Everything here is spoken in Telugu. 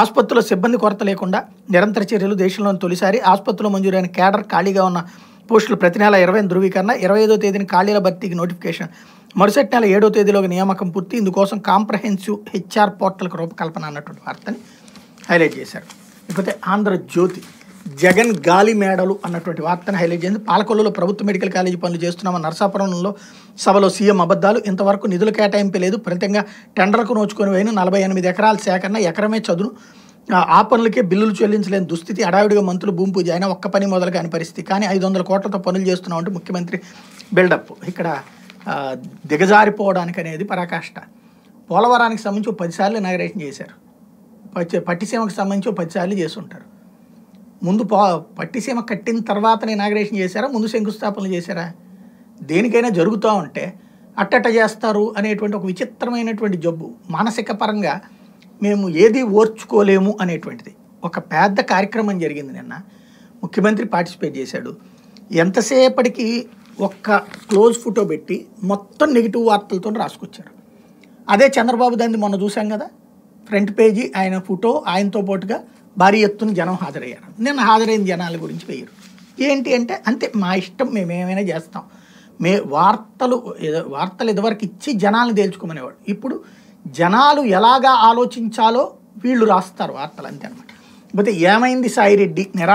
ఆసుపత్రుల సిబ్బంది కొరత లేకుండా నిరంతర చర్యలు దేశంలోని తొలిసారి ఆసుపత్రుల మంజూరైన కేడర్ ఖాళీగా ఉన్న పోస్టులు ప్రతి నెల ఇరవై ధృవీకరణ ఇరవై ఐదో తేదీన ఖాళీల భర్తీకి నోటిఫికేషన్ మరుసటి నెల ఏడో తేదీలో నియామకం పూర్తి ఇందుకోసం కాంప్రహెన్సివ్ హెచ్ఆర్ పోర్టల్కి రూపకల్పన అన్నటువంటి వార్తని హైలైట్ చేశారు ఇకపోతే ఆంధ్రజ్యోతి జగన్ గాలి మేడలు అన్నటువంటి వార్తను హైలైట్ చేసింది పాలకొల్లులో ప్రభుత్వ మెడికల్ కాలేజీ పనులు చేస్తున్నామని నరసాపురంలో సభలో సీఎం అబద్దాలు ఇంతవరకు నిధులు కేటాయింపు లేదు ఫలితంగా టెండర్కు నోచుకొని పోయిన నలభై ఎనిమిది ఎకరాల సేకరణ ఎకరమే చదును ఆ పనులకే బిల్లులు చెల్లించలేని దుస్థితి అడావిడిగా మంత్రులు భూమి పూజ అయినా ఒక్క పని మొదలు కాని పరిస్థితి కానీ ఐదు వందల కోట్లతో పనులు అంటే ముఖ్యమంత్రి బిల్డప్ ఇక్కడ దిగజారిపోవడానికి అనేది పరాకాష్ట పోలవరానికి సంబంధించి పదిసార్లు ఇనాగరేషన్ చేశారు పట్టిసీమకు సంబంధించి పదిసార్లు చేసి ఉంటారు ముందు పా పట్టిసీమ కట్టిన తర్వాత ఇనాగ్రేషన్ చేశారా ముందు శంకుస్థాపనలు చేశారా దేనికైనా జరుగుతూ ఉంటే అట్టట చేస్తారు అనేటువంటి ఒక విచిత్రమైనటువంటి జబ్బు మానసిక పరంగా మేము ఏది ఓర్చుకోలేము అనేటువంటిది ఒక పెద్ద కార్యక్రమం జరిగింది నిన్న ముఖ్యమంత్రి పార్టిసిపేట్ చేశాడు ఎంతసేపటికి ఒక్క క్లోజ్ ఫోటో పెట్టి మొత్తం నెగిటివ్ వార్తలతో రాసుకొచ్చారు అదే చంద్రబాబు దాన్ని మొన్న చూసాం కదా ఫ్రంట్ పేజీ ఆయన ఫోటో ఆయనతో పాటుగా భారీ ఎత్తున జనం హాజరయ్యారు నేను హాజరైన జనాల గురించి వేయరు ఏంటి అంటే అంతే మా ఇష్టం మేము ఏమైనా చేస్తాం మే వార్తలు వార్తలు ఇదివరకు ఇచ్చి జనాలను తేల్చుకోమనేవాడు ఇప్పుడు జనాలు ఎలాగా ఆలోచించాలో వీళ్ళు రాస్తారు వార్తలు అంతే అనమాట పోతే ఏమైంది సాయిరెడ్డి నిరా